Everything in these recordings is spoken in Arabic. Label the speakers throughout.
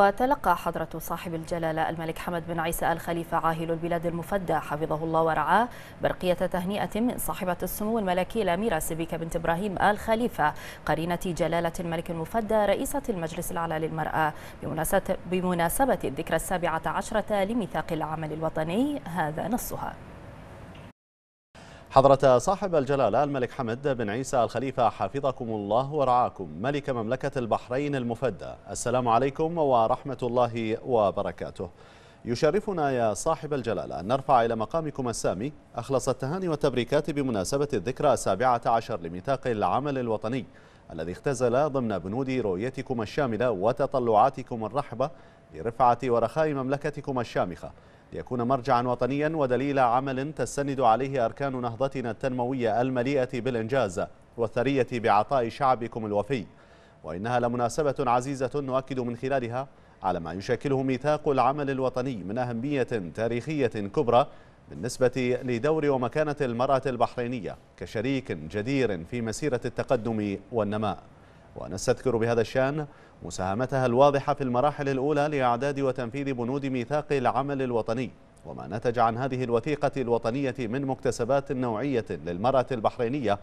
Speaker 1: وتلقى حضرة صاحب الجلالة الملك حمد بن عيسى آل خليفة عاهل البلاد المفدى حفظه الله ورعاه برقية تهنئة من صاحبة السمو الملكي الأميرة سبيكة بنت إبراهيم آل خليفة قرينة جلالة الملك المفدى رئيسة المجلس الأعلى للمرأة بمناسبة الذكرى السابعة عشرة لميثاق العمل الوطني هذا نصها
Speaker 2: حضرة صاحب الجلالة الملك حمد بن عيسى الخليفة حفظكم الله ورعاكم ملك مملكة البحرين المفدى السلام عليكم ورحمة الله وبركاته يشرفنا يا صاحب الجلالة أن نرفع إلى مقامكم السامي أخلص التهاني والتبريكات بمناسبة الذكرى السابعة عشر لميثاق العمل الوطني الذي اختزل ضمن بنود رؤيتكم الشاملة وتطلعاتكم الرحبة لرفعة ورخاء مملكتكم الشامخة ليكون مرجعا وطنيا ودليل عمل تستند عليه أركان نهضتنا التنموية المليئة بالإنجاز والثرية بعطاء شعبكم الوفي وإنها لمناسبة عزيزة نؤكد من خلالها على ما يشكله ميثاق العمل الوطني من أهمية تاريخية كبرى بالنسبة لدور ومكانة المرأة البحرينية كشريك جدير في مسيرة التقدم والنماء ونستذكر بهذا الشأن مساهمتها الواضحة في المراحل الأولى لإعداد وتنفيذ بنود ميثاق العمل الوطني وما نتج عن هذه الوثيقة الوطنية من مكتسبات نوعية للمرأة البحرينية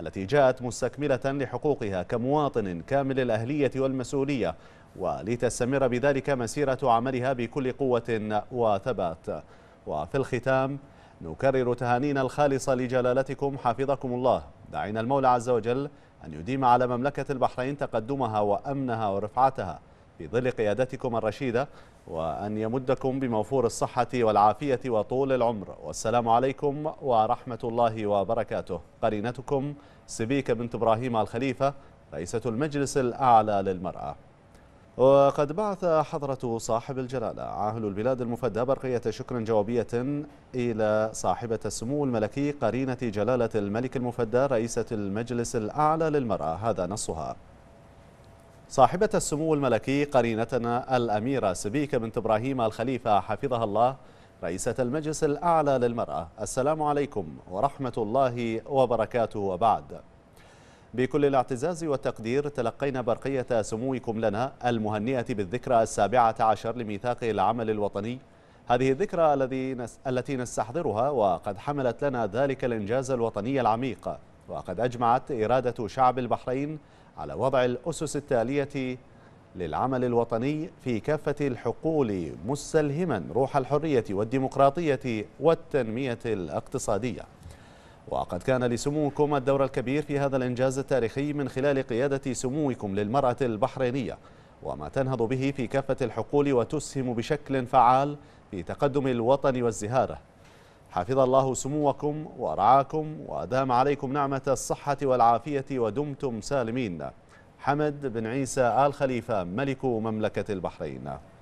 Speaker 2: التي جاءت مستكملة لحقوقها كمواطن كامل الأهلية والمسؤولية ولتستمر بذلك مسيرة عملها بكل قوة وثبات وفي الختام نكرر تهانينا الخالصة لجلالتكم حفظكم الله دعينا المولى عز وجل أن يديم على مملكة البحرين تقدمها وأمنها ورفعتها في ظل قيادتكم الرشيدة وأن يمدكم بموفور الصحة والعافية وطول العمر والسلام عليكم ورحمة الله وبركاته قرينتكم سبيكة بنت إبراهيم الخليفة رئيسة المجلس الأعلى للمرأة وقد بعث حضرة صاحب الجلالة عاهل البلاد المفدى برقية شكر جوابية إلى صاحبة السمو الملكي قرينة جلالة الملك المفدى رئيسة المجلس الأعلى للمرأة هذا نصها صاحبة السمو الملكي قرينتنا الأميرة سبيكة بنت إبراهيم الخليفة حفظها الله رئيسة المجلس الأعلى للمرأة السلام عليكم ورحمة الله وبركاته وبعد بكل الاعتزاز والتقدير تلقينا برقية سموكم لنا المهنئة بالذكرى السابعة عشر لميثاق العمل الوطني هذه الذكرى التي نستحضرها وقد حملت لنا ذلك الإنجاز الوطني العميق وقد أجمعت إرادة شعب البحرين على وضع الأسس التالية للعمل الوطني في كافة الحقول مستلهما روح الحرية والديمقراطية والتنمية الاقتصادية وقد كان لسموكم الدور الكبير في هذا الإنجاز التاريخي من خلال قيادة سموكم للمرأة البحرينية وما تنهض به في كافة الحقول وتسهم بشكل فعال في تقدم الوطن والزهارة حفظ الله سموكم ورعاكم وأدام عليكم نعمة الصحة والعافية ودمتم سالمين حمد بن عيسى آل خليفة ملك مملكة البحرين